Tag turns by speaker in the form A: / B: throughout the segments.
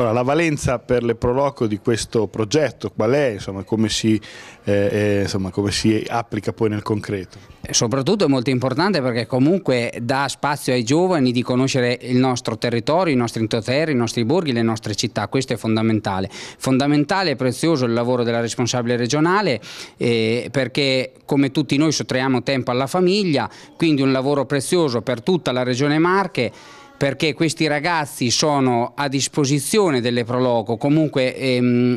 A: Allora, la valenza per le Proloco di questo progetto qual è, insomma, come, si, eh, eh insomma, come si applica poi nel concreto? soprattutto è molto importante perché comunque dà spazio ai giovani di conoscere il nostro territorio, i nostri intoterri, i nostri borghi, le nostre città, questo è fondamentale. Fondamentale e prezioso il lavoro della responsabile regionale eh, perché come tutti noi sottraiamo tempo alla famiglia, quindi un lavoro prezioso per tutta la regione Marche perché questi ragazzi sono a disposizione delle Proloco, comunque ehm,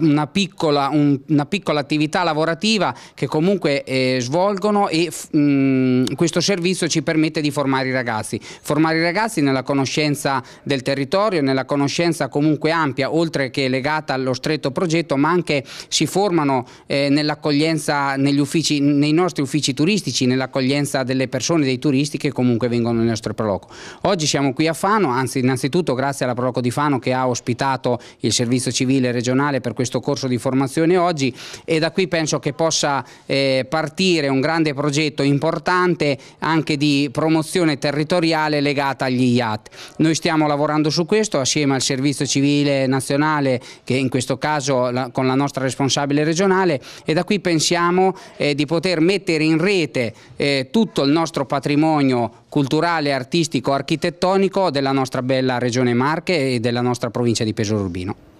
A: una piccola, un, una piccola attività lavorativa che comunque eh, svolgono e mh, questo servizio ci permette di formare i ragazzi, formare i ragazzi nella conoscenza del territorio, nella conoscenza comunque ampia, oltre che legata allo stretto progetto, ma anche si formano eh, nell'accoglienza nei nostri uffici turistici, nell'accoglienza delle persone, dei turisti che comunque vengono nel nostro Proloco. Oggi siamo qui a Fano, anzi innanzitutto grazie alla Proloco di Fano che ha ospitato il servizio civile regionale per questo questo corso di formazione oggi e da qui penso che possa eh, partire un grande progetto importante anche di promozione territoriale legata agli IAT. Noi stiamo lavorando su questo assieme al Servizio Civile Nazionale che in questo caso la, con la nostra responsabile regionale e da qui pensiamo eh, di poter mettere in rete eh, tutto il nostro patrimonio culturale, artistico, architettonico della nostra bella regione Marche e della nostra provincia di Pesaro Urbino.